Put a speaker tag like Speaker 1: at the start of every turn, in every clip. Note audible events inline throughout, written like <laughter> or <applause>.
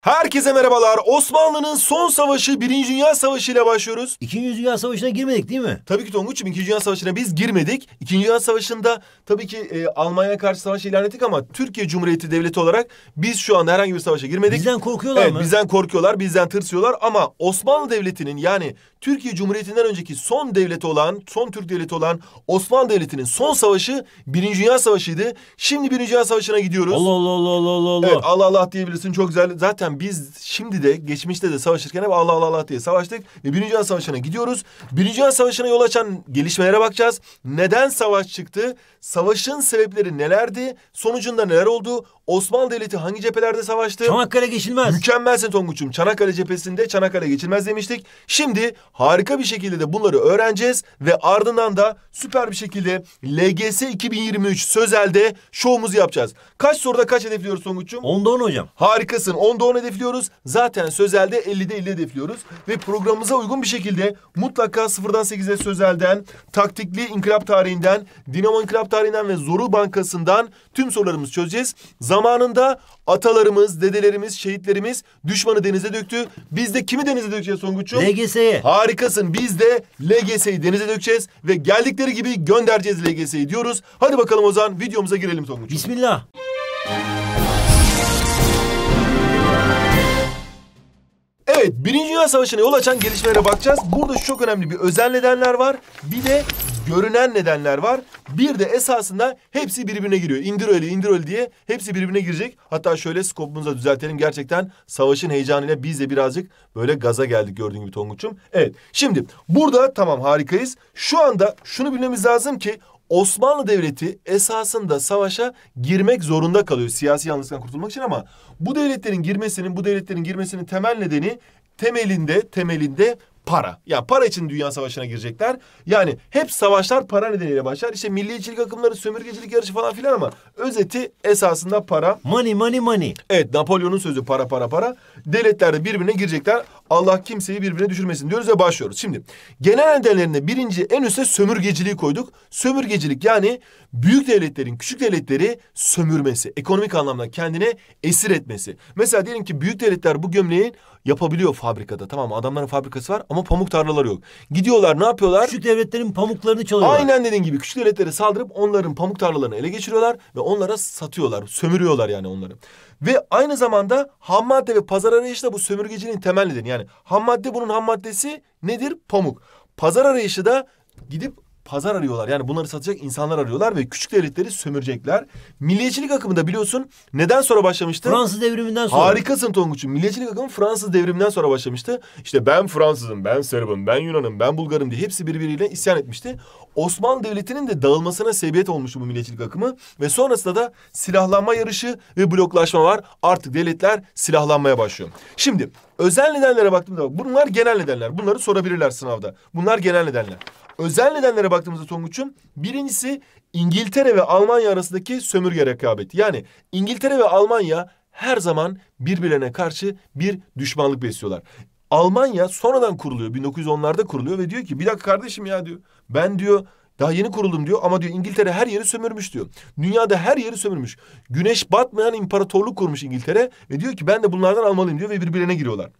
Speaker 1: Herkese merhabalar. Osmanlı'nın son savaşı Birinci Dünya Savaşı ile başlıyoruz. İkinci Dünya Savaşı'na girmedik değil mi? Tabii ki Tonguç'um 2. Dünya Savaşı'na biz girmedik. İkinci Dünya Savaşı'nda tabii ki e, Almanya'ya karşı savaş ilan ettik ama Türkiye Cumhuriyeti Devleti olarak biz şu anda herhangi bir savaşa girmedik. Bizden korkuyorlar evet, mı? Bizden korkuyorlar, bizden tırsıyorlar ama Osmanlı Devleti'nin yani Türkiye Cumhuriyeti'nden önceki son devlet olan, son Türk devleti olan Osmanlı Devleti'nin son savaşı Birinci Dünya Savaşı'ydı. Şimdi Birinci Dünya Savaşı'na gidiyoruz. Allah Allah Allah Allah Allah. Evet Allah Allah diyebilirsin çok güzel. Zaten yüzden biz şimdi de geçmişte de savaşırken hep Allah Allah Allah diye savaştık. Ve Birinci Dünya Savaşı'na gidiyoruz. Birinci Dünya Savaşı'na yol açan gelişmelere bakacağız. Neden savaş çıktı? Savaşın sebepleri nelerdi? Sonucunda neler oldu? Osmanlı Devleti hangi cephelerde savaştı? Çanakkale geçilmez. Mükemmelsin Tonguç'um. Çanakkale cephesinde Çanakkale geçilmez demiştik. Şimdi harika bir şekilde de bunları öğreneceğiz ve ardından da süper bir şekilde LGS 2023 Sözel'de şovumuzu yapacağız. Kaç soruda kaç hedefliyoruz Tonguç'um? 10'da 10 hocam. Harikasın. 10'da 10 hedefliyoruz. Zaten Sözel'de 50'de 50 hedefliyoruz. Ve programımıza uygun bir şekilde mutlaka 0'dan 8'e Sözel'den, taktikli inkılap tarihinden, Dinamo inkılap tarihinden ve zoru Bankası'ndan tüm sorularımızı çözeceğiz. Zaman Zamanında atalarımız, dedelerimiz, şehitlerimiz düşmanı denize döktü. Biz de kimi denize dökeceğiz Songuç'um? LGS'ye. Harikasın. Biz de LGS'yi denize dökeceğiz ve geldikleri gibi göndereceğiz LGS'yi diyoruz. Hadi bakalım Ozan videomuza girelim Songuç'um. Bismillah. Evet, Birinci Dünya Savaşı'na yol açan gelişmelere bakacağız. Burada çok önemli bir özel nedenler var. Bir de görünen nedenler var. Bir de esasında hepsi birbirine giriyor. İndir öyle indir öyle diye hepsi birbirine girecek. Hatta şöyle skopumuzu düzeltelim. Gerçekten savaşın heyecanıyla biz de birazcık böyle gaza geldik gördüğün gibi Tonguç'um. Evet şimdi burada tamam harikayız. Şu anda şunu bilmemiz lazım ki Osmanlı Devleti esasında savaşa girmek zorunda kalıyor siyasi yalnızlıktan kurtulmak için ama bu devletlerin girmesinin bu devletlerin girmesinin temel nedeni temelinde temelinde para. Ya para için dünya savaşına girecekler. Yani hep savaşlar para nedeniyle başlar. İşte milliyetçilik akımları, sömürgecilik yarışı falan filan ama özeti esasında para. Money money money. Evet Napolyon'un sözü para para para. Devletler de birbirine girecekler. Allah kimseyi birbirine düşürmesin diyoruz ve başlıyoruz. Şimdi genel nedenlerinde birinci en üste sömürgeciliği koyduk. Sömürgecilik yani büyük devletlerin küçük devletleri sömürmesi. Ekonomik anlamda kendine esir etmesi. Mesela diyelim ki büyük devletler bu gömleği yapabiliyor fabrikada. Tamam adamların fabrikası var ama ama pamuk tarlaları yok. Gidiyorlar ne yapıyorlar? Küçük devletlerin pamuklarını çalıyorlar. Aynen dediğin gibi küçük devletlere saldırıp onların pamuk tarlalarını ele geçiriyorlar ve onlara satıyorlar, sömürüyorlar yani onları. Ve aynı zamanda ham madde ve pazar arayışı da bu sömürgeciliğin temel nedeni. Yani ham madde bunun ham maddesi nedir? Pamuk. Pazar arayışı da gidip pazar arıyorlar. Yani bunları satacak insanlar arıyorlar ve küçük devletleri sömürecekler. Milliyetçilik da biliyorsun neden sonra başlamıştı? Fransız devriminden sonra. Harikasın Tonguç'um. Milliyetçilik akımı Fransız devriminden sonra başlamıştı. İşte ben Fransızım, ben Serbim, ben Yunan'ım, ben Bulgar'ım diye hepsi birbiriyle isyan etmişti. Osmanlı Devleti'nin de dağılmasına sebebiyet olmuştu bu milliyetçilik akımı. Ve sonrasında da silahlanma yarışı ve bloklaşma var. Artık devletler silahlanmaya başlıyor. Şimdi Özel nedenlere baktığımda bak bunlar genel nedenler. Bunları sorabilirler sınavda. Bunlar genel nedenler. Özel nedenlere baktığımızda Tonguç'un birincisi İngiltere ve Almanya arasındaki sömürge rekabeti. Yani İngiltere ve Almanya her zaman birbirlerine karşı bir düşmanlık besliyorlar. Almanya sonradan kuruluyor. 1910'larda kuruluyor ve diyor ki bir dakika kardeşim ya diyor. Ben diyor daha yeni kuruldum diyor ama diyor İngiltere her yeri sömürmüş diyor. Dünyada her yeri sömürmüş. Güneş batmayan imparatorluk kurmuş İngiltere ve diyor ki ben de bunlardan almalıyım diyor ve birbirine giriyorlar.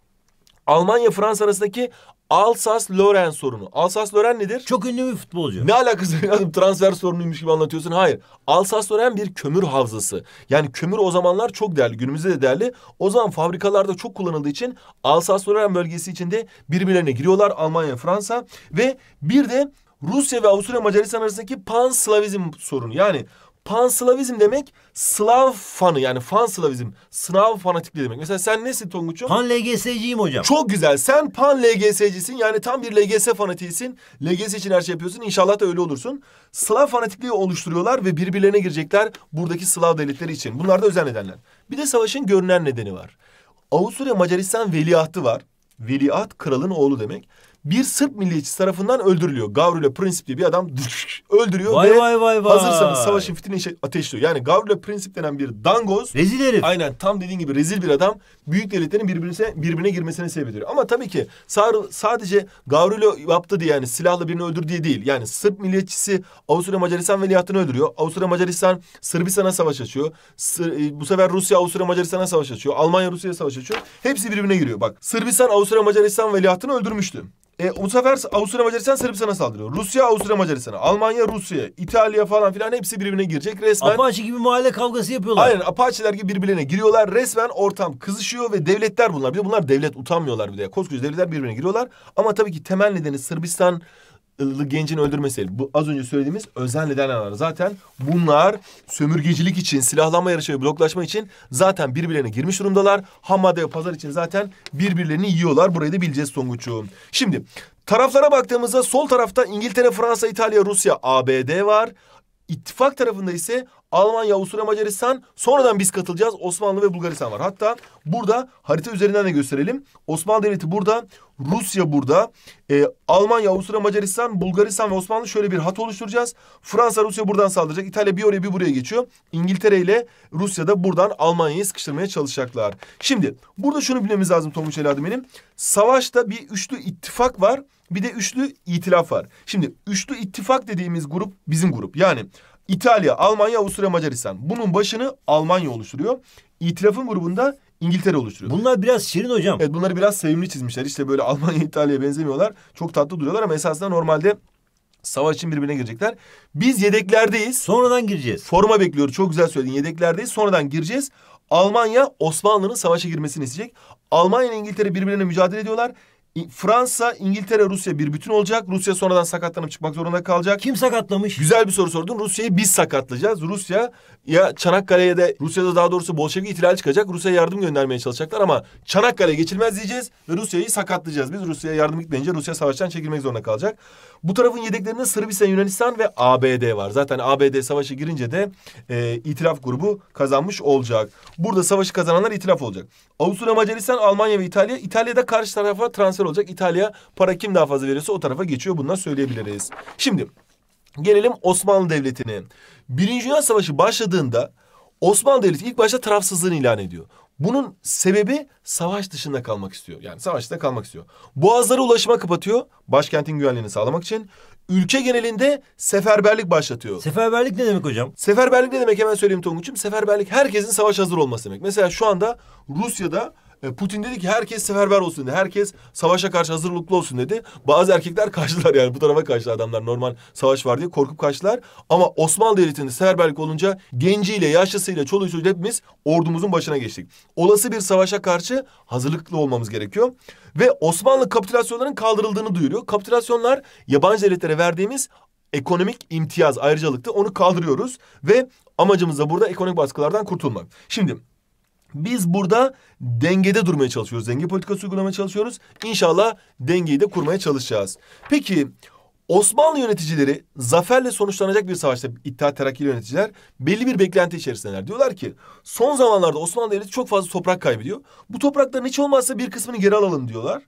Speaker 1: Almanya Fransa arasındaki alsas loren sorunu. alsas loren nedir? Çok ünlü bir futbolcu. Ne alakası var? Transfer sorunuymuş gibi anlatıyorsun. Hayır. alsas loren bir kömür havzası. Yani kömür o zamanlar çok değerli. Günümüzde de değerli. O zaman fabrikalarda çok kullanıldığı için alsas loren bölgesi içinde birbirlerine giriyorlar Almanya, Fransa ve bir de Rusya ve Avusturya Macaristan arasındaki panslavizm sorunu. Yani panslavizm demek Slav fanı yani fan slavizm, Slav fanatikliği demek. Mesela sen nesin Tonguç'um? Pan LGS'ciyim hocam. Çok güzel. Sen pan LGS'cisin. Yani tam bir LGS fanatiğisin. LGS için her şey yapıyorsun. İnşallah da öyle olursun. Slav fanatikliği oluşturuyorlar ve birbirlerine girecekler buradaki Slav devletleri için. Bunlar da özel nedenler. Bir de savaşın görünen nedeni var. Avusturya Macaristan veliahtı var. Veliaht kralın oğlu demek bir Sırp milliyetçisi tarafından öldürülüyor. Gavrilo Princip diye bir adam <laughs> öldürüyor vay ve vay vay vay. hazırsanız savaşın fitilini ateşliyor. Yani Gavrilo Princip denen bir dangoz. Rezil herif. Aynen tam dediğin gibi rezil bir adam büyük devletlerin birbirine, birbirine girmesine sebep ediyor. Ama tabii ki sadece Gavrilo yaptı diye yani silahla birini öldür diye değil. Yani Sırp milliyetçisi Avusturya Macaristan veliahtını öldürüyor. Avusturya Macaristan Sırbistan'a savaş açıyor. Sır, e, bu sefer Rusya Avusturya Macaristan'a savaş açıyor. Almanya Rusya'ya savaş açıyor. Hepsi birbirine giriyor. Bak Sırbistan Avusturya Macaristan veliahtını öldürmüştü. E, bu sefer Avusturya Macaristan Sırbistan'a saldırıyor. Rusya Avusturya Macaristan'a. Almanya Rusya. İtalya falan filan hepsi birbirine girecek resmen. Apache gibi mahalle kavgası yapıyorlar. Aynen Apache'ler gibi birbirine giriyorlar. Resmen ortam kızışıyor ve devletler bunlar. Bir de bunlar devlet utanmıyorlar bir de. Koskoca devletler birbirine giriyorlar. Ama tabii ki temel nedeni Sırbistan gencin öldürmesi. Bu az önce söylediğimiz özenle denenler. Zaten bunlar sömürgecilik için, silahlanma yarışı ve bloklaşma için zaten birbirlerine girmiş durumdalar. Ham madde ve pazar için zaten birbirlerini yiyorlar. Burayı da bileceğiz Songuç'um. Şimdi taraflara baktığımızda sol tarafta İngiltere, Fransa, İtalya, Rusya, ABD var. İttifak tarafında ise Almanya, Avusturya, Macaristan sonradan biz katılacağız. Osmanlı ve Bulgaristan var. Hatta burada harita üzerinden de gösterelim. Osmanlı Devleti burada, Rusya burada. E, Almanya, Avusturya, Macaristan, Bulgaristan ve Osmanlı şöyle bir hat oluşturacağız. Fransa, Rusya buradan saldıracak. İtalya bir oraya bir buraya geçiyor. İngiltere ile Rusya da buradan Almanya'yı sıkıştırmaya çalışacaklar. Şimdi burada şunu bilmemiz lazım Tomuş Eladım benim. Savaşta bir üçlü ittifak var. Bir de üçlü itilaf var. Şimdi üçlü ittifak dediğimiz grup bizim grup. Yani İtalya, Almanya, Avusturya, Macaristan. Bunun başını Almanya oluşturuyor. İtilafın grubunda İngiltere oluşturuyor. Bunlar biraz şirin hocam. Evet bunları biraz sevimli çizmişler. İşte böyle Almanya, İtalya'ya benzemiyorlar. Çok tatlı duruyorlar ama esasında normalde savaş için birbirine girecekler. Biz yedeklerdeyiz. Sonradan gireceğiz. Forma bekliyoruz. Çok güzel söyledin. Yedeklerdeyiz. Sonradan gireceğiz. Almanya Osmanlı'nın savaşa girmesini isteyecek. Almanya ile İngiltere birbirlerine mücadele ediyorlar. Fransa, İngiltere, Rusya bir bütün olacak. Rusya sonradan sakatlanıp çıkmak zorunda kalacak. Kim sakatlamış? Güzel bir soru sordun. Rusya'yı biz sakatlayacağız. Rusya ya Çanakkale'ye de Rusya'da daha doğrusu Bolşevik ihtilal çıkacak. Rusya'ya yardım göndermeye çalışacaklar ama Çanakkale geçilmez diyeceğiz ve Rusya'yı sakatlayacağız. Biz Rusya'ya yardım gitmeyince Rusya savaştan çekilmek zorunda kalacak. Bu tarafın yedeklerinde Sırbistan, Yunanistan ve ABD var. Zaten ABD savaşı girince de e, itiraf grubu kazanmış olacak. Burada savaşı kazananlar itiraf olacak. Avusturya, Macaristan, Almanya ve İtalya İtalya'da karşı tarafa transfer olacak. İtalya para kim daha fazla verirse o tarafa geçiyor. bundan söyleyebiliriz. Şimdi gelelim Osmanlı Devleti'ne. Birinci Dünya Savaşı başladığında Osmanlı Devleti ilk başta tarafsızlığını ilan ediyor. Bunun sebebi savaş dışında kalmak istiyor. Yani savaş dışında kalmak istiyor. Boğazlara ulaşıma kapatıyor. Başkentin güvenliğini sağlamak için. Ülke genelinde seferberlik başlatıyor. Seferberlik ne demek hocam? Seferberlik ne demek hemen söyleyeyim Tonguç'um. Seferberlik herkesin savaş hazır olması demek. Mesela şu anda Rusya'da e, Putin dedi ki herkes seferber olsun dedi. Herkes savaşa karşı hazırlıklı olsun dedi. Bazı erkekler <laughs> kaçtılar yani bu tarafa kaçtı adamlar normal savaş var diye korkup kaçtılar. Ama Osmanlı Devleti'nde seferberlik olunca genciyle, yaşlısıyla, çoluğu hepimiz ordumuzun başına geçtik. Olası bir savaşa karşı hazırlıklı olmamız gerekiyor. Ve Osmanlı kapitülasyonların kaldırıldığını duyuruyor. Kapitülasyonlar yabancı devletlere verdiğimiz ekonomik imtiyaz ayrıcalıktı. Onu kaldırıyoruz ve amacımız da burada ekonomik baskılardan kurtulmak. Şimdi biz burada dengede durmaya çalışıyoruz. Denge politikası uygulamaya çalışıyoruz. İnşallah dengeyi de kurmaya çalışacağız. Peki Osmanlı yöneticileri zaferle sonuçlanacak bir savaşta İttihat Terakki yöneticiler belli bir beklenti içerisindeler. Diyorlar ki son zamanlarda Osmanlı Devleti çok fazla toprak kaybediyor. Bu toprakların hiç olmazsa bir kısmını geri alalım diyorlar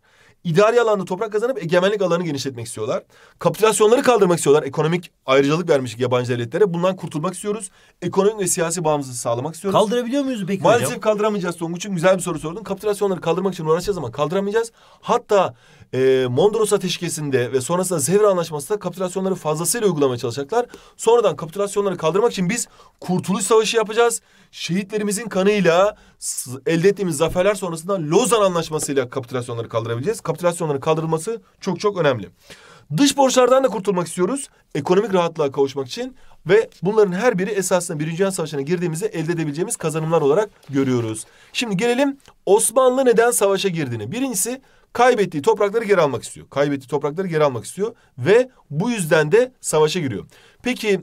Speaker 1: idari alanda toprak kazanıp egemenlik alanını genişletmek istiyorlar. Kapitülasyonları kaldırmak istiyorlar. Ekonomik ayrıcalık vermiş yabancı devletlere. Bundan kurtulmak istiyoruz. Ekonomik ve siyasi bağımsızlığı sağlamak istiyoruz. Kaldırabiliyor muyuz peki Maalesef hocam? kaldıramayacağız Tonguç'un. Güzel bir soru sordun. Kapitülasyonları kaldırmak için uğraşacağız ama kaldıramayacağız. Hatta e, Mondros Ateşkesi'nde ve sonrasında Zevra Anlaşması'nda kapitülasyonları fazlasıyla uygulamaya çalışacaklar. Sonradan kapitülasyonları kaldırmak için biz Kurtuluş Savaşı yapacağız. Şehitlerimizin kanıyla elde ettiğimiz zaferler sonrasında Lozan Anlaşması'yla kapitülasyonları kaldırabileceğiz. Kapitülasyonların kaldırılması çok çok önemli. Dış borçlardan da kurtulmak istiyoruz. Ekonomik rahatlığa kavuşmak için ve bunların her biri esasında Birinci Dünya Savaşı'na girdiğimizde elde edebileceğimiz kazanımlar olarak görüyoruz. Şimdi gelelim Osmanlı neden savaşa girdiğini. Birincisi kaybettiği toprakları geri almak istiyor. Kaybettiği toprakları geri almak istiyor ve bu yüzden de savaşa giriyor. Peki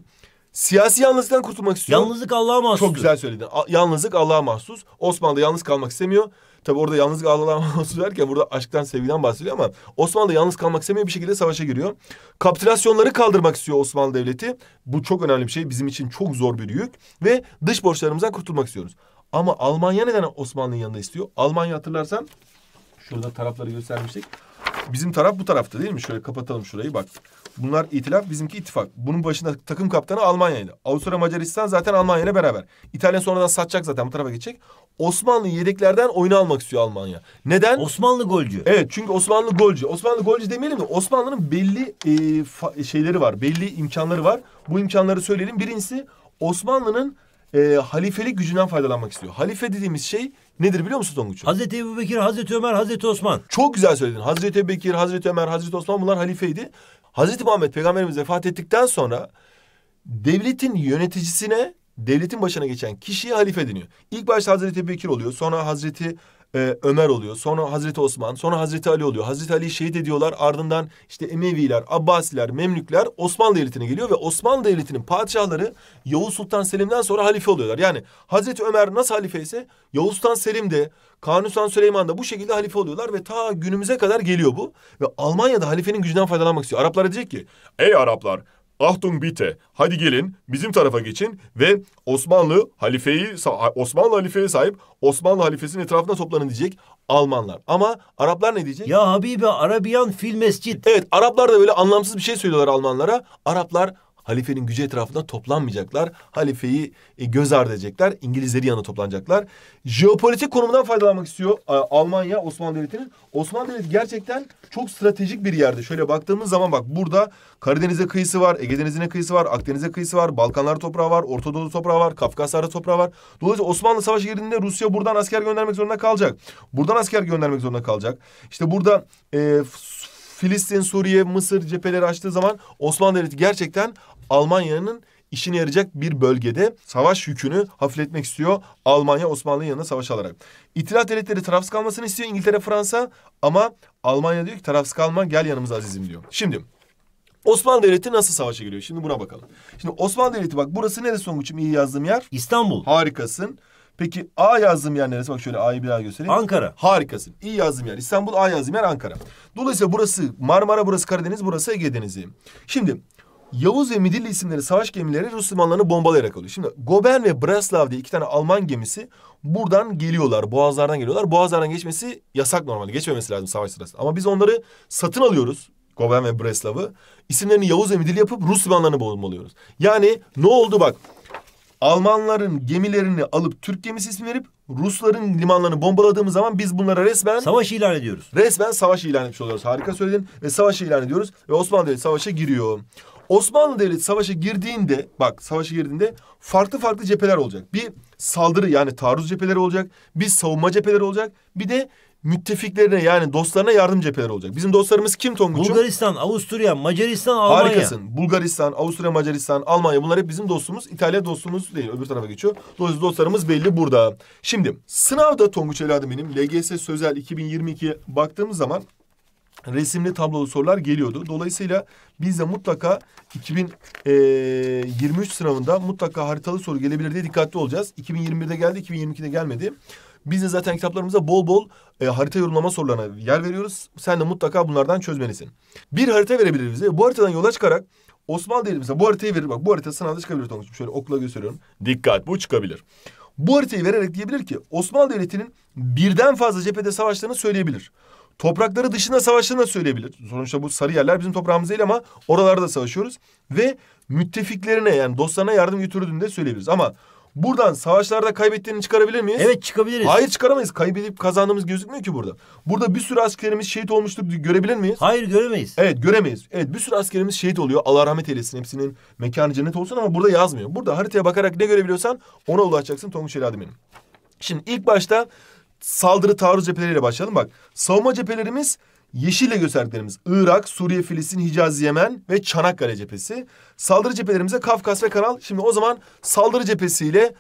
Speaker 1: siyasi yalnızlıktan kurtulmak istiyor. Yalnızlık Allah'a mahsus. Çok güzel söyledin. A- yalnızlık Allah'a mahsus. Osmanlı da yalnız kalmak istemiyor. Tabi orada yalnızlık Allah'a kalmaması <laughs> derken burada aşktan sevgiden bahsediyor ama Osmanlı da yalnız kalmak istemiyor bir şekilde savaşa giriyor. Kapitülasyonları kaldırmak istiyor Osmanlı Devleti. Bu çok önemli bir şey bizim için çok zor bir yük ve dış borçlarımızdan kurtulmak istiyoruz. Ama Almanya neden Osmanlı'nın yanında istiyor? Almanya hatırlarsan Şurada tarafları göstermiştik. Bizim taraf bu tarafta değil mi? Şöyle kapatalım şurayı bak. Bunlar itilaf, bizimki ittifak. Bunun başında takım kaptanı Almanya'ydı. Avusturya Macaristan zaten Almanya beraber. İtalya sonradan satacak zaten bu tarafa geçecek. Osmanlı yedeklerden oyunu almak istiyor Almanya. Neden? Osmanlı golcü. Evet çünkü Osmanlı golcü. Osmanlı golcü demeyelim de Osmanlı'nın belli e, şeyleri var. Belli imkanları var. Bu imkanları söyleyelim. Birincisi Osmanlı'nın e, halifelik gücünden faydalanmak istiyor. Halife dediğimiz şey nedir biliyor musun Tonguç'um? Hazreti Ebu Bekir, Hazreti Ömer, Hazreti Osman. Çok güzel söyledin. Hazreti Ebu Bekir, Hazreti Ömer, Hazreti Osman bunlar halifeydi. Hazreti Muhammed peygamberimiz vefat ettikten sonra devletin yöneticisine, devletin başına geçen kişiye halife deniyor. İlk başta Hazreti Ebu Bekir oluyor. Sonra Hazreti e, Ömer oluyor. Sonra Hazreti Osman, sonra Hazreti Ali oluyor. Hazreti Ali'yi şehit ediyorlar. Ardından işte Emeviler, Abbasiler, Memlükler Osmanlı Devleti'ne geliyor ve Osmanlı Devleti'nin padişahları Yavuz Sultan Selim'den sonra halife oluyorlar. Yani Hazreti Ömer nasıl halife ise Yavuz Sultan Selim de Kanuni Sultan Süleyman da bu şekilde halife oluyorlar ve ta günümüze kadar geliyor bu. Ve Almanya'da halifenin gücünden faydalanmak istiyor. Araplara diyecek ki ey Araplar Ahtung bitte. Hadi gelin bizim tarafa geçin ve Osmanlı halifeyi Osmanlı halifeye sahip Osmanlı halifesinin etrafında toplanın diyecek Almanlar. Ama Araplar ne diyecek? Ya Habibi Arabiyan fil mescit. Evet Araplar da böyle anlamsız bir şey söylüyorlar Almanlara. Araplar halifenin gücü etrafında toplanmayacaklar. Halifeyi e, göz ardı edecekler. İngilizleri yanına toplanacaklar. Jeopolitik konumundan faydalanmak istiyor e, Almanya Osmanlı Devleti'nin. Osmanlı Devleti gerçekten çok stratejik bir yerde. Şöyle baktığımız zaman bak burada Karadeniz'e kıyısı var, Ege Denizi'ne kıyısı var, Akdeniz'e kıyısı var, Balkanlar toprağı var, Orta Doğu toprağı var, Kafkaslar'da toprağı var. Dolayısıyla Osmanlı Savaşı girdiğinde Rusya buradan asker göndermek zorunda kalacak. Buradan asker göndermek zorunda kalacak. İşte burada e, Filistin, Suriye, Mısır cepheleri açtığı zaman Osmanlı Devleti gerçekten Almanya'nın işine yarayacak bir bölgede savaş yükünü hafifletmek istiyor. Almanya Osmanlı'nın yanına savaş alarak. İtilaf devletleri tarafsız kalmasını istiyor İngiltere, Fransa ama Almanya diyor ki tarafsız kalma gel yanımıza azizim diyor. Şimdi Osmanlı Devleti nasıl savaşa giriyor? Şimdi buna bakalım. Şimdi Osmanlı Devleti bak burası neresi Songuç'um iyi yazdığım yer? İstanbul. Harikasın. Peki A yazdığım yer neresi? Bak şöyle A'yı bir daha göstereyim. Ankara. Harikasın. İyi yazdığım yer İstanbul, A yazdığım yer Ankara. Dolayısıyla burası Marmara, burası Karadeniz, burası Ege Denizi. Şimdi Yavuz ve Midilli isimleri savaş gemileri Rus limanlarını bombalayarak alıyor. Şimdi Gobern ve Braslav diye iki tane Alman gemisi buradan geliyorlar. Boğazlardan geliyorlar. Boğazlardan geçmesi yasak normalde. Geçmemesi lazım savaş sırasında. Ama biz onları satın alıyoruz. Gobern ve Breslav'ı. İsimlerini Yavuz ve Midilli yapıp Rus limanlarını bombalıyoruz. Yani ne oldu bak Almanların gemilerini alıp Türk gemisi ismi verip Rusların limanlarını bombaladığımız zaman biz bunlara resmen... Savaş ilan ediyoruz. Resmen savaş ilan etmiş oluyoruz. Harika söyledin. Ve savaş ilan ediyoruz ve Osmanlı Devleti savaşa giriyor. Osmanlı Devleti savaşa girdiğinde bak savaşa girdiğinde farklı farklı cepheler olacak. Bir saldırı yani taarruz cepheleri olacak. Bir savunma cepheleri olacak. Bir de müttefiklerine yani dostlarına yardım cepheleri olacak. Bizim dostlarımız kim Tonguç'um? Bulgaristan, Avusturya, Macaristan, Almanya. Harikasın. Bulgaristan, Avusturya, Macaristan, Almanya bunlar hep bizim dostumuz. İtalya dostumuz değil öbür tarafa geçiyor. Dolayısıyla dostlarımız belli burada. Şimdi sınavda Tonguç evladım benim LGS Sözel 2022 baktığımız zaman resimli tablolu sorular geliyordu. Dolayısıyla biz de mutlaka 2023 sınavında mutlaka haritalı soru gelebilir diye dikkatli olacağız. 2021'de geldi, 2022'de gelmedi. Biz de zaten kitaplarımızda bol bol e, harita yorumlama sorularına yer veriyoruz. Sen de mutlaka bunlardan çözmelisin. Bir harita verebilir bize. Bu haritadan yola çıkarak Osmanlı devleti mesela bu haritayı verir. Bak bu harita sınavda çıkabilir Tonguç'um. Şöyle okla gösteriyorum. Dikkat bu çıkabilir. Bu haritayı vererek diyebilir ki Osmanlı Devleti'nin birden fazla cephede savaşlarını söyleyebilir. Toprakları dışında savaşlarını da söyleyebilir. Sonuçta bu sarı yerler bizim toprağımız değil ama oralarda savaşıyoruz. Ve müttefiklerine yani dostlarına yardım götürdüğünü de söyleyebiliriz. Ama Buradan savaşlarda kaybettiğini çıkarabilir miyiz? Evet çıkabiliriz. Hayır çıkaramayız. Kaybedip kazandığımız gözükmüyor ki burada. Burada bir sürü askerimiz şehit olmuştur görebilir miyiz? Hayır göremeyiz. Evet göremeyiz. Evet bir sürü askerimiz şehit oluyor. Allah rahmet eylesin. Hepsinin mekanı cennet olsun ama burada yazmıyor. Burada haritaya bakarak ne görebiliyorsan ona ulaşacaksın Tonguç Heladi benim. Şimdi ilk başta saldırı taarruz cepheleriyle başlayalım. Bak savunma cephelerimiz Yeşille gösterdiklerimiz Irak, Suriye, Filistin, Hicaz, Yemen ve Çanakkale cephesi. Saldırı cephelerimize Kafkas ve Kanal. Şimdi o zaman saldırı cephesiyle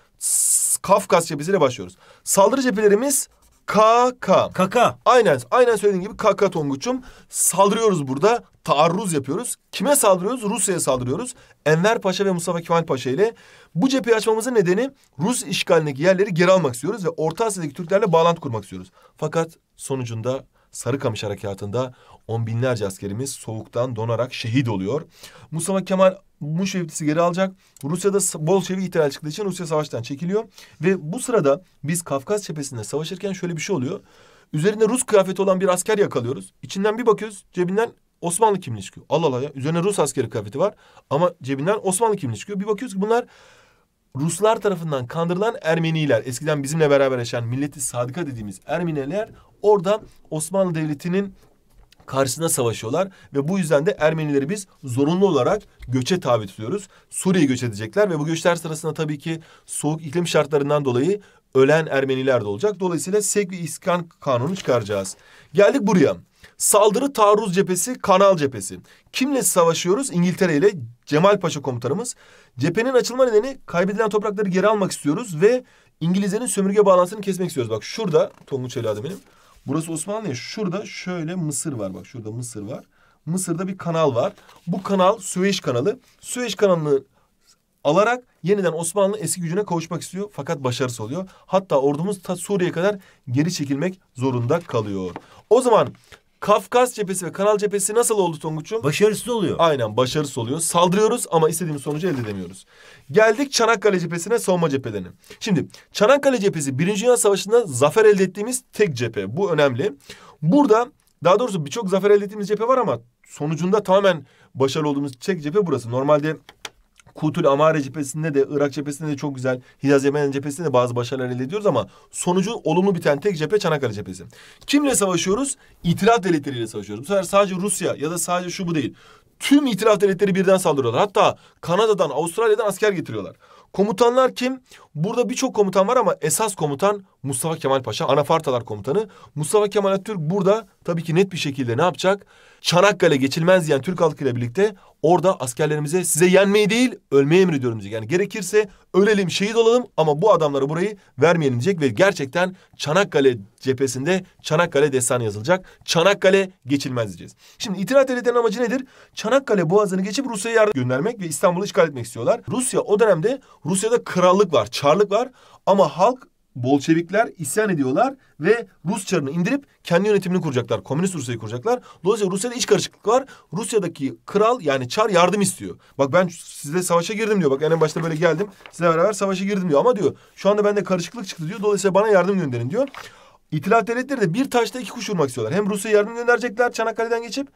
Speaker 1: Kafkas cephesiyle başlıyoruz. Saldırı cephelerimiz KK. KK. Aynen, aynen söylediğim gibi KK Tonguç'um. Saldırıyoruz burada. Taarruz yapıyoruz. Kime saldırıyoruz? Rusya'ya saldırıyoruz. Enver Paşa ve Mustafa Kemal Paşa ile. Bu cepheyi açmamızın nedeni Rus işgalindeki yerleri geri almak istiyoruz ve Orta Asya'daki Türklerle bağlantı kurmak istiyoruz. Fakat sonucunda Sarıkamış Harekatı'nda on binlerce askerimiz soğuktan donarak şehit oluyor. Mustafa Kemal Muşevdisi geri alacak. Rusya'da Bolşevik ithal çıktığı için Rusya savaştan çekiliyor. Ve bu sırada biz Kafkas cephesinde savaşırken şöyle bir şey oluyor. Üzerinde Rus kıyafeti olan bir asker yakalıyoruz. İçinden bir bakıyoruz cebinden Osmanlı kimliği çıkıyor. Allah Allah ya üzerine Rus askeri kıyafeti var ama cebinden Osmanlı kimliği çıkıyor. Bir bakıyoruz ki bunlar Ruslar tarafından kandırılan Ermeniler, eskiden bizimle beraber yaşayan milleti sadıka dediğimiz Ermeniler Orada Osmanlı Devleti'nin karşısına savaşıyorlar ve bu yüzden de Ermenileri biz zorunlu olarak göçe tabi tutuyoruz. Suriye'ye göç edecekler ve bu göçler sırasında tabii ki soğuk iklim şartlarından dolayı ölen Ermeniler de olacak. Dolayısıyla Sek ve İskan kanunu çıkaracağız. Geldik buraya. Saldırı taarruz cephesi, kanal cephesi. Kimle savaşıyoruz? İngiltere ile Cemal Paşa komutanımız. Cephenin açılma nedeni kaybedilen toprakları geri almak istiyoruz ve İngilizlerin sömürge bağlantısını kesmek istiyoruz. Bak şurada Tonguç evladım benim. Burası Osmanlı ya. Şurada şöyle Mısır var. Bak şurada Mısır var. Mısır'da bir kanal var. Bu kanal Süveyş kanalı. Süveyş kanalını alarak yeniden Osmanlı eski gücüne kavuşmak istiyor fakat başarısız oluyor. Hatta ordumuz ta Suriye kadar geri çekilmek zorunda kalıyor. O zaman Kafkas cephesi ve Kanal cephesi nasıl oldu Tonguç'um? Başarısız oluyor. Aynen başarısız oluyor. Saldırıyoruz ama istediğimiz sonucu elde edemiyoruz. Geldik Çanakkale cephesine savunma cephelerine. Şimdi Çanakkale cephesi Birinci Dünya Savaşı'nda zafer elde ettiğimiz tek cephe. Bu önemli. Burada daha doğrusu birçok zafer elde ettiğimiz cephe var ama sonucunda tamamen başarılı olduğumuz tek cephe burası. Normalde Kutul Amare cephesinde de Irak cephesinde de çok güzel. Hicaz Yemen cephesinde de bazı başarılar elde ediyoruz ama sonucu olumlu biten tek cephe Çanakkale cephesi. Kimle savaşıyoruz? İtiraf devletleriyle savaşıyoruz. Bu sefer sadece Rusya ya da sadece şu bu değil. Tüm itiraf devletleri birden saldırıyorlar. Hatta Kanada'dan, Avustralya'dan asker getiriyorlar. Komutanlar kim? Burada birçok komutan var ama esas komutan Mustafa Kemal Paşa, Anafartalar Komutanı. Mustafa Kemal Atatürk burada tabii ki net bir şekilde ne yapacak? Çanakkale geçilmez diyen Türk halkıyla birlikte orada askerlerimize size yenmeyi değil ölmeyi emrediyorum diyecek. Yani gerekirse ölelim şehit olalım ama bu adamları burayı vermeyelim diyecek ve gerçekten Çanakkale cephesinde Çanakkale destanı yazılacak. Çanakkale geçilmez diyeceğiz. Şimdi İtilaf Devletleri'nin amacı nedir? Çanakkale boğazını geçip Rusya'ya yardım göndermek ve İstanbul'u işgal etmek istiyorlar. Rusya o dönemde Rusya'da krallık var, çarlık var ama halk Bolşevikler isyan ediyorlar ve Rus çarını indirip kendi yönetimini kuracaklar. Komünist Rusya'yı kuracaklar. Dolayısıyla Rusya'da iç karışıklık var. Rusya'daki kral yani çar yardım istiyor. Bak ben size savaşa girdim diyor. Bak en başta böyle geldim. size beraber savaşa girdim diyor. Ama diyor şu anda bende karışıklık çıktı diyor. Dolayısıyla bana yardım gönderin diyor. İtilaf devletleri de bir taşta iki kuş vurmak istiyorlar. Hem Rusya'ya yardım gönderecekler Çanakkale'den geçip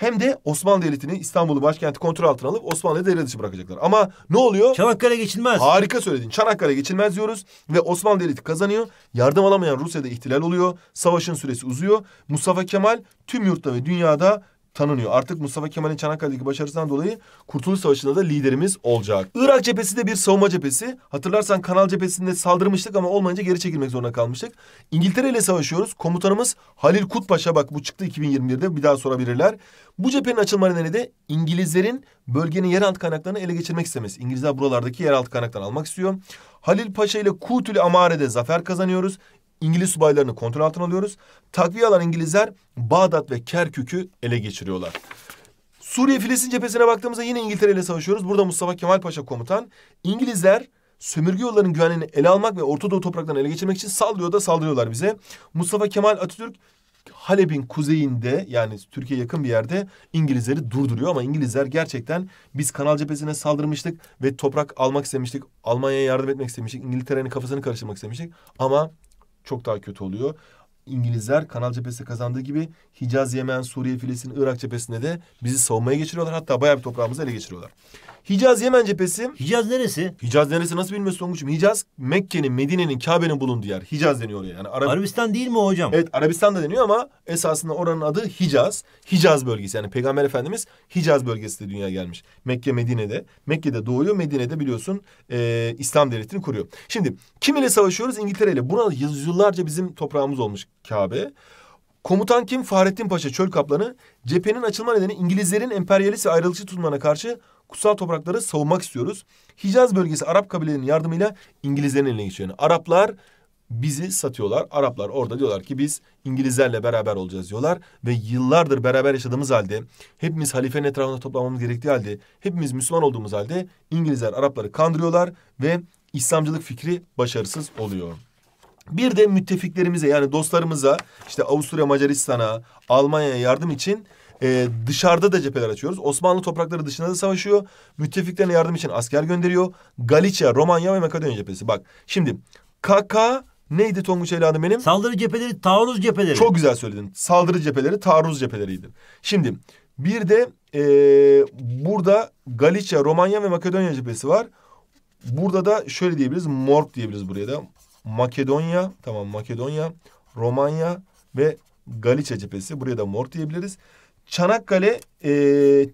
Speaker 1: hem de Osmanlı Devleti'ni İstanbul'u başkenti kontrol altına alıp Osmanlı'yı devre dışı bırakacaklar. Ama ne oluyor? Çanakkale geçilmez. Harika söyledin. Çanakkale geçilmez diyoruz ve Osmanlı Devleti kazanıyor. Yardım alamayan Rusya'da ihtilal oluyor. Savaşın süresi uzuyor. Mustafa Kemal tüm yurtta ve dünyada tanınıyor. Artık Mustafa Kemal'in Çanakkale'deki başarısından dolayı Kurtuluş Savaşı'nda da liderimiz olacak. Irak cephesi de bir savunma cephesi. Hatırlarsan Kanal cephesinde saldırmıştık ama olmayınca geri çekilmek zorunda kalmıştık. İngiltere ile savaşıyoruz. Komutanımız Halil Kutpaşa bak bu çıktı 2021'de bir daha sorabilirler. Bu cephenin açılma nedeni de İngilizlerin bölgenin yeraltı kaynaklarını ele geçirmek istemesi. İngilizler buralardaki yeraltı kaynaklarını almak istiyor. Halil Paşa ile Kutül Amare'de zafer kazanıyoruz. İngiliz subaylarını kontrol altına alıyoruz. Takviye alan İngilizler Bağdat ve Kerkük'ü ele geçiriyorlar. Suriye Filistin cephesine baktığımızda yine İngiltere ile savaşıyoruz. Burada Mustafa Kemal Paşa komutan. İngilizler sömürge yollarının güvenliğini ele almak ve Orta Doğu topraklarını ele geçirmek için saldırıyor da saldırıyorlar bize. Mustafa Kemal Atatürk Halep'in kuzeyinde yani Türkiye yakın bir yerde İngilizleri durduruyor ama İngilizler gerçekten biz Kanal cephesine saldırmıştık ve toprak almak istemiştik. Almanya'ya yardım etmek istemiştik. İngiltere'nin kafasını karıştırmak istemiştik ama çok daha kötü oluyor. İngilizler Kanal cephesi kazandığı gibi Hicaz, Yemen, Suriye, Filistin, Irak cephesinde de bizi savunmaya geçiriyorlar. Hatta bayağı bir toprağımızı ele geçiriyorlar. Hicaz Yemen cephesi. Hicaz neresi? Hicaz neresi nasıl bilmiyorsun Tonguç'um? Hicaz Mekke'nin, Medine'nin, Kabe'nin bulunduğu yer. Hicaz deniyor oraya. Yani Arab Arabistan değil mi hocam? Evet Arabistan da deniyor ama esasında oranın adı Hicaz. Hicaz bölgesi yani Peygamber Efendimiz Hicaz bölgesinde dünyaya gelmiş. Mekke, Medine'de. Mekke'de doğuyor. Medine'de biliyorsun e, İslam devletini kuruyor. Şimdi kim ile savaşıyoruz? İngiltere ile. Buna yüzyıllarca bizim toprağımız olmuş Kabe. Komutan kim? Fahrettin Paşa Çöl Kaplanı. Cephenin açılma nedeni İngilizlerin emperyalist ve ayrılıkçı tutumlarına karşı kutsal toprakları savunmak istiyoruz. Hicaz bölgesi Arap kabilelerinin yardımıyla İngilizlerin eline geçiyor. Yani Araplar bizi satıyorlar. Araplar orada diyorlar ki biz İngilizlerle beraber olacağız diyorlar. Ve yıllardır beraber yaşadığımız halde hepimiz halifenin etrafında toplanmamız gerektiği halde hepimiz Müslüman olduğumuz halde İngilizler Arapları kandırıyorlar ve İslamcılık fikri başarısız oluyor. Bir de müttefiklerimize yani dostlarımıza işte Avusturya Macaristan'a, Almanya'ya yardım için e, dışarıda da cepheler açıyoruz. Osmanlı toprakları dışında da savaşıyor. Müttefiklerine yardım için asker gönderiyor. Galicia, Romanya ve Makedonya cephesi. Bak şimdi KK neydi Tonguç evladım benim? Saldırı cepheleri, taarruz cepheleri. Çok güzel söyledin. Saldırı cepheleri, taarruz cepheleriydi. Şimdi bir de e, burada Galicia, Romanya ve Makedonya cephesi var. Burada da şöyle diyebiliriz. Morp diyebiliriz buraya da. Makedonya, tamam Makedonya, Romanya ve Galicia cephesi. Buraya da Morp diyebiliriz. Çanakkale, e,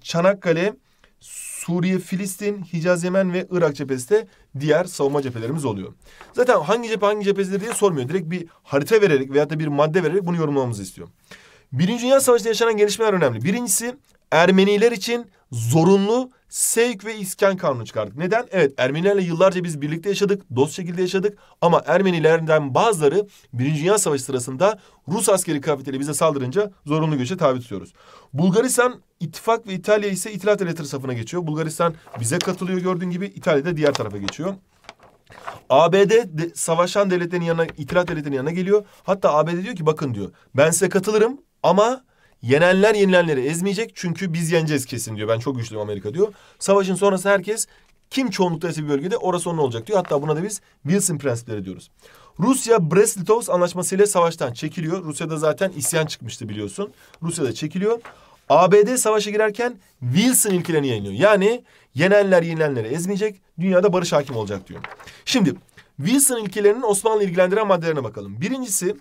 Speaker 1: Çanakkale, Suriye, Filistin, Hicaz, Yemen ve Irak cephesi de diğer savunma cephelerimiz oluyor. Zaten hangi cephe hangi cephesidir diye sormuyor. Direkt bir harita vererek veyahut da bir madde vererek bunu yorumlamamızı istiyor. Birinci Dünya Savaşı'nda yaşanan gelişmeler önemli. Birincisi Ermeniler için zorunlu sevk ve iskan kanunu çıkardık. Neden? Evet Ermenilerle yıllarca biz birlikte yaşadık, dost şekilde yaşadık ama Ermenilerden bazıları Birinci Dünya Savaşı sırasında Rus askeri kıyafetiyle bize saldırınca zorunlu göçe tabi tutuyoruz. Bulgaristan ittifak ve İtalya ise itilaf elektrik safına geçiyor. Bulgaristan bize katılıyor gördüğün gibi İtalya da diğer tarafa geçiyor. ABD de, savaşan devletlerin yanına, itilat devletlerin yanına geliyor. Hatta ABD diyor ki bakın diyor ben size katılırım ama Yenenler yenilenleri ezmeyecek çünkü biz yeneceğiz kesin diyor. Ben çok güçlüyüm Amerika diyor. Savaşın sonrası herkes kim çoğunluktaysa bir bölgede orası onun olacak diyor. Hatta buna da biz Wilson prensipleri diyoruz. Rusya Brest-Litovsk anlaşmasıyla savaştan çekiliyor. Rusya'da zaten isyan çıkmıştı biliyorsun. Rusya'da çekiliyor. ABD savaşa girerken Wilson ilkelerini yayınlıyor. Yani yenenler yenilenleri ezmeyecek, dünyada barış hakim olacak diyor. Şimdi Wilson ilkelerinin Osmanlı ilgilendiren maddelerine bakalım. Birincisi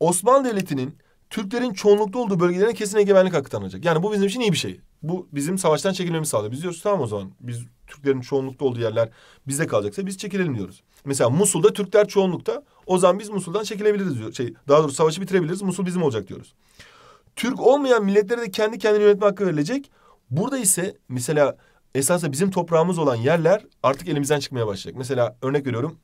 Speaker 1: Osmanlı Devleti'nin Türklerin çoğunlukta olduğu bölgelerine kesin egemenlik hakkı tanınacak. Yani bu bizim için iyi bir şey. Bu bizim savaştan çekilmemizi sağlıyor. Biz diyoruz tamam o zaman biz Türklerin çoğunlukta olduğu yerler bize kalacaksa biz çekilelim diyoruz. Mesela Musul'da Türkler çoğunlukta o zaman biz Musul'dan çekilebiliriz diyor. Şey, daha doğrusu savaşı bitirebiliriz Musul bizim olacak diyoruz. Türk olmayan milletlere de kendi kendini yönetme hakkı verilecek. Burada ise mesela esasında bizim toprağımız olan yerler artık elimizden çıkmaya başlayacak. Mesela örnek veriyorum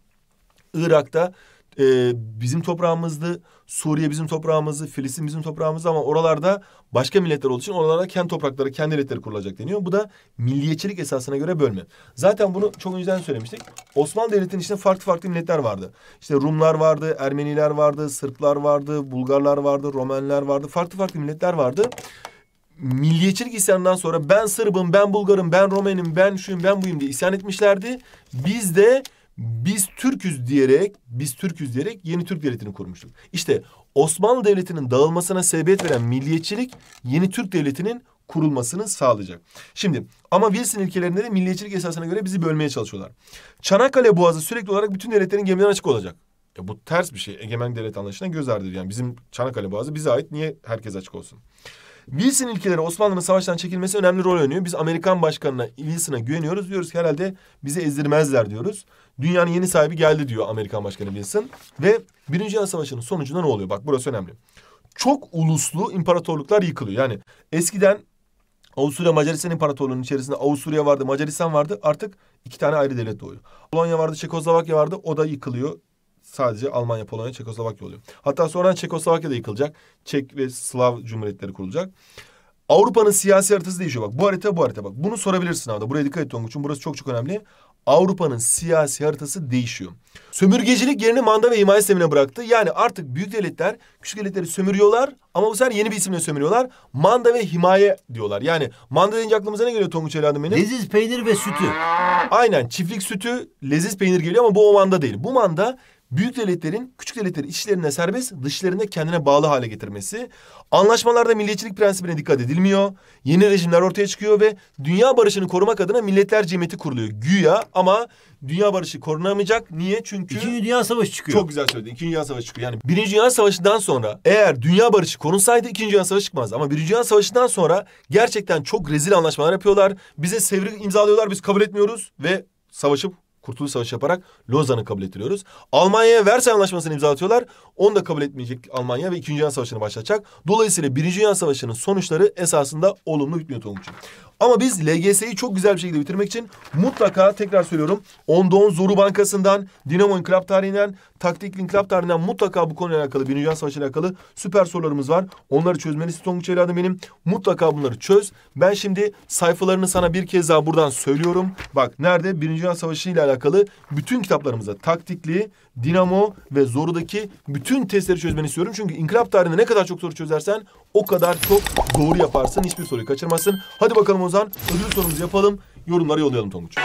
Speaker 1: Irak'ta e, bizim toprağımızdı. Suriye bizim toprağımızdı. Filistin bizim toprağımızdı ama oralarda başka milletler olduğu için oralarda kendi toprakları, kendi devletleri kurulacak deniyor. Bu da milliyetçilik esasına göre bölme. Zaten bunu çok önceden söylemiştik. Osmanlı Devleti'nin içinde farklı farklı milletler vardı. İşte Rumlar vardı, Ermeniler vardı, Sırplar vardı, Bulgarlar vardı, Romenler vardı. Farklı farklı milletler vardı milliyetçilik isyanından sonra ben Sırbım, ben Bulgarım, ben Romenim, ben şuyum, ben buyum diye isyan etmişlerdi. Biz de biz Türküz diyerek biz Türküz diyerek yeni Türk devletini kurmuştuk. İşte Osmanlı devletinin dağılmasına sebebiyet veren milliyetçilik yeni Türk devletinin kurulmasını sağlayacak. Şimdi ama Wilson ilkelerinde de milliyetçilik esasına göre bizi bölmeye çalışıyorlar. Çanakkale Boğazı sürekli olarak bütün devletlerin gemileri açık olacak. Ya bu ters bir şey. Egemen devlet anlayışına göz ardı. Yani bizim Çanakkale Boğazı bize ait. Niye herkes açık olsun? Wilson ilkeleri Osmanlı'nın savaştan çekilmesi önemli rol oynuyor. Biz Amerikan başkanına Wilson'a güveniyoruz. Diyoruz ki herhalde bizi ezdirmezler diyoruz. Dünyanın yeni sahibi geldi diyor Amerikan Başkanı Wilson. Ve Birinci Dünya Savaşı'nın sonucunda ne oluyor? Bak burası önemli. Çok uluslu imparatorluklar yıkılıyor. Yani eskiden Avusturya Macaristan İmparatorluğu'nun içerisinde Avusturya vardı, Macaristan vardı. Artık iki tane ayrı devlet doğuyor. Polonya vardı, Çekoslovakya vardı. O da yıkılıyor sadece Almanya, Polonya, Çekoslovakya oluyor. Hatta sonradan Çekoslovakya da yıkılacak. Çek ve Slav cumhuriyetleri kurulacak. Avrupa'nın siyasi haritası değişiyor. Bak bu harita bu harita bak. Bunu sorabilirsin abi. Buraya dikkat et Tonguç'un. Burası çok çok önemli. Avrupa'nın siyasi haritası değişiyor. Sömürgecilik yerini manda ve himaye sistemine bıraktı. Yani artık büyük devletler küçük devletleri sömürüyorlar ama bu sefer yeni bir isimle sömürüyorlar. Manda ve himaye diyorlar. Yani manda deyince aklımıza ne geliyor Tonguç evladım benim? Leziz peynir ve sütü. Aynen çiftlik sütü leziz peynir geliyor ama bu o manda değil. Bu manda büyük devletlerin küçük devletleri içlerine serbest, dışlarına kendine bağlı hale getirmesi. Anlaşmalarda milliyetçilik prensibine dikkat edilmiyor. Yeni rejimler ortaya çıkıyor ve dünya barışını korumak adına milletler cemiyeti kuruluyor. Güya ama dünya barışı korunamayacak. Niye? Çünkü... İkinci Dünya Savaşı çıkıyor. Çok güzel söyledin. İkinci Dünya Savaşı çıkıyor. Yani Birinci Dünya Savaşı'ndan sonra eğer dünya barışı korunsaydı İkinci Dünya Savaşı çıkmazdı. Ama Birinci Dünya Savaşı'ndan sonra gerçekten çok rezil anlaşmalar yapıyorlar. Bize sevri imzalıyorlar. Biz kabul etmiyoruz ve savaşıp Kurtuluş Savaşı yaparak Lozan'ı kabul ettiriyoruz. Almanya'ya Versay Anlaşması'nı imzalatıyorlar. Onu da kabul etmeyecek Almanya ve İkinci Dünya Savaşı'nı başlatacak. Dolayısıyla Birinci Dünya Savaşı'nın sonuçları esasında olumlu bitmiyor Tonguç'un. Ama biz LGS'yi çok güzel bir şekilde bitirmek için mutlaka tekrar söylüyorum. 10-10 Zoru Bankası'ndan, Dinamo İnkılap tarihinden, Taktik İnkılap tarihinden mutlaka bu konuyla alakalı, Birinci Dünya Savaşı ile alakalı süper sorularımız var. Onları çözmelisin Tonguç evladım benim. Mutlaka bunları çöz. Ben şimdi sayfalarını sana bir kez daha buradan söylüyorum. Bak nerede? Birinci Dünya Savaşı ile alakalı bütün kitaplarımızda taktikli, dinamo ve zorudaki bütün testleri çözmeni istiyorum. Çünkü inkılap tarihinde ne kadar çok soru çözersen o kadar çok doğru yaparsın. Hiçbir soruyu kaçırmasın. Hadi bakalım o zaman ödül sorumuzu yapalım. yorumları yollayalım Tonguç.